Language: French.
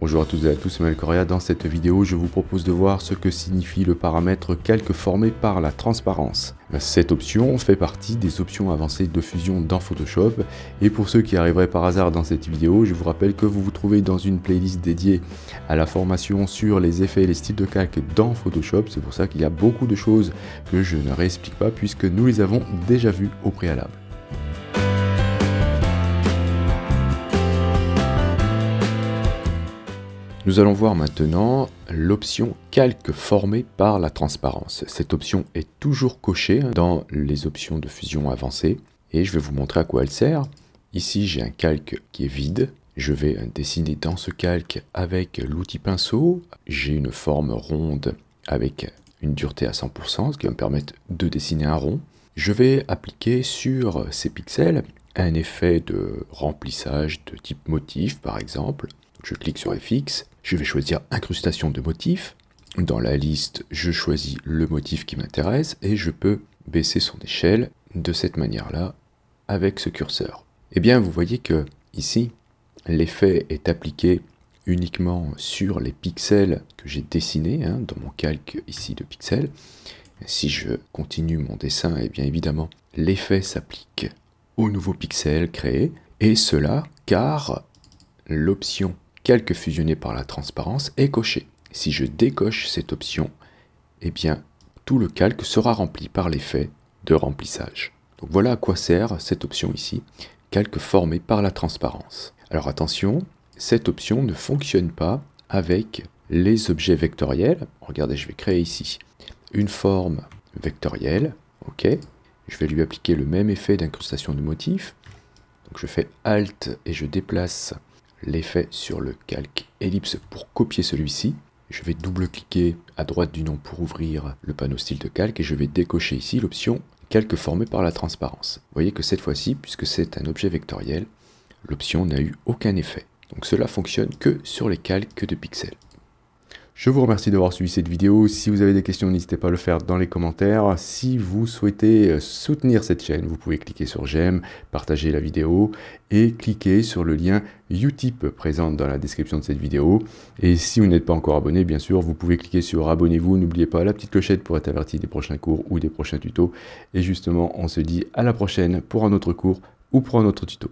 Bonjour à toutes et à tous, c'est Manuel Correa. Dans cette vidéo, je vous propose de voir ce que signifie le paramètre calque formé par la transparence. Cette option fait partie des options avancées de fusion dans Photoshop. Et pour ceux qui arriveraient par hasard dans cette vidéo, je vous rappelle que vous vous trouvez dans une playlist dédiée à la formation sur les effets et les styles de calque dans Photoshop. C'est pour ça qu'il y a beaucoup de choses que je ne réexplique pas puisque nous les avons déjà vues au préalable. Nous allons voir maintenant l'option calque formé par la transparence. Cette option est toujours cochée dans les options de fusion avancée et je vais vous montrer à quoi elle sert. Ici j'ai un calque qui est vide. Je vais dessiner dans ce calque avec l'outil pinceau. J'ai une forme ronde avec une dureté à 100%, ce qui va me permettre de dessiner un rond. Je vais appliquer sur ces pixels un effet de remplissage de type motif par exemple. Je clique sur FX, je vais choisir incrustation de motifs. Dans la liste, je choisis le motif qui m'intéresse et je peux baisser son échelle de cette manière-là avec ce curseur. Eh bien, vous voyez que ici, l'effet est appliqué uniquement sur les pixels que j'ai dessinés, hein, dans mon calque ici de pixels. Si je continue mon dessin, et eh bien évidemment, l'effet s'applique au nouveau pixel créé, et cela car l'option calque fusionné par la transparence est coché. Si je décoche cette option, eh bien, tout le calque sera rempli par l'effet de remplissage. Donc voilà à quoi sert cette option ici, calque formé par la transparence. Alors attention, cette option ne fonctionne pas avec les objets vectoriels. Regardez, je vais créer ici une forme vectorielle. OK. Je vais lui appliquer le même effet d'incrustation de motif. Donc je fais Alt et je déplace l'effet sur le calque ellipse pour copier celui-ci. Je vais double-cliquer à droite du nom pour ouvrir le panneau style de calque et je vais décocher ici l'option calque formé par la transparence. Vous voyez que cette fois-ci, puisque c'est un objet vectoriel, l'option n'a eu aucun effet. Donc cela fonctionne que sur les calques de pixels. Je vous remercie d'avoir suivi cette vidéo. Si vous avez des questions, n'hésitez pas à le faire dans les commentaires. Si vous souhaitez euh, soutenir cette chaîne, vous pouvez cliquer sur j'aime, partager la vidéo et cliquer sur le lien Utip présent dans la description de cette vidéo. Et si vous n'êtes pas encore abonné, bien sûr, vous pouvez cliquer sur abonnez-vous. N'oubliez pas la petite clochette pour être averti des prochains cours ou des prochains tutos. Et justement, on se dit à la prochaine pour un autre cours ou pour un autre tuto.